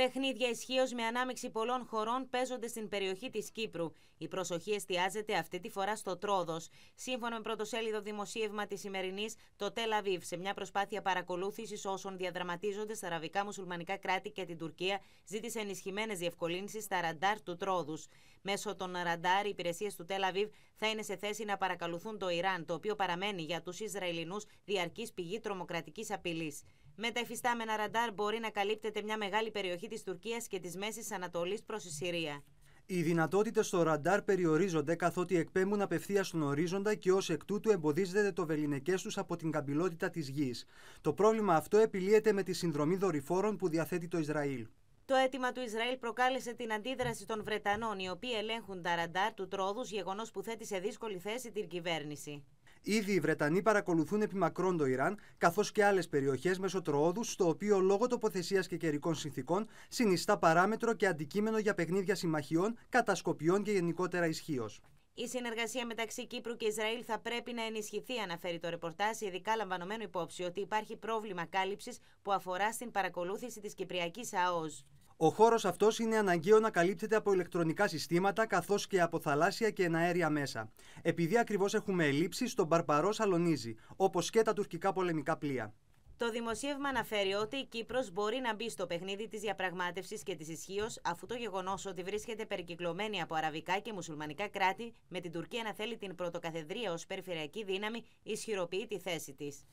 Παιχνίδια ισχύως με ανάμειξη πολλών χωρών παίζονται στην περιοχή της Κύπρου. Η προσοχή εστιάζεται αυτή τη φορά στο Τρόδος. Σύμφωνα με πρωτοσέλιδο δημοσίευμα της σημερινής, το Τελαβίβ, σε μια προσπάθεια παρακολούθησης όσων διαδραματίζονται στα αραβικά μουσουλμανικά κράτη και την Τουρκία, ζήτησε ενισχυμένες διευκολύνσεις στα ραντάρ του Τρόδους. Μέσω των ραντάρ, οι υπηρεσίες του Τελαβίβ θα είναι σε θέση να παρακολουθούν το Ιράν, το οποίο παραμένει για τους Ισραηλινούς διαρκής πηγή τρομοκρατικής απειλής. Με τα εφιστάμενα ραντάρ μπορεί να καλύπτεται μια μεγάλη περιοχή της Τουρκίας και της Μέσης Ανατολής προς τη Συρία. Οι δυνατότητες στο ραντάρ περιορίζονται καθότι εκπέμπουν απευθείας στον ορίζοντα και ως εκ τούτου εμποδίζεται το βελινεκές τους από την καμπυλότητα της γης. Το πρόβλημα αυτό επιλύεται με τη συνδρομή δορυφόρων που διαθέτει το Ισραήλ. Το αίτημα του Ισραήλ προκάλεσε την αντίδραση των Βρετανών, οι οποίοι ελέγχουν τα ραντάρ του τρόδους, γεγονός που θέτει σε δύσκολη θέση την κυβέρνηση. Ήδη οι Βρετανοί παρακολουθούν μακρόν το Ιράν, καθώς και άλλες περιοχές μέσω τροόδου, στο οποίο λόγω τοποθεσίας και καιρικών συνθήκων συνιστά παράμετρο και αντικείμενο για παιχνίδια συμμαχιών, κατασκοπιών και γενικότερα ισχύως. Η συνεργασία μεταξύ Κύπρου και Ισραήλ θα πρέπει να ενισχυθεί, αναφέρει το ρεπορτάζ, ειδικά λαμβανωμένο υπόψη ότι υπάρχει πρόβλημα κάλυψης που αφορά στην παρακολούθηση της Κυπριακής ΑΟΣ. Ο χώρος αυτός είναι αναγκαίο να καλύπτεται από ηλεκτρονικά συστήματα καθώς και από θαλάσσια και εναέρια μέσα. Επειδή ακριβώς έχουμε ελλείψεις, στον Παρπαρό σαλονίζει, όπως και τα τουρκικά πολεμικά πλοία. Το δημοσίευμα αναφέρει ότι η Κύπρος μπορεί να μπει στο παιχνίδι της διαπραγμάτευσης και της ισχύως, αφού το γεγονός ότι βρίσκεται περικυκλωμένη από αραβικά και μουσουλμανικά κράτη, με την Τουρκία να θέλει την πρωτοκαθεδρία ως περιφερειακή δύναμη, ισχυροποιεί τη θέση της.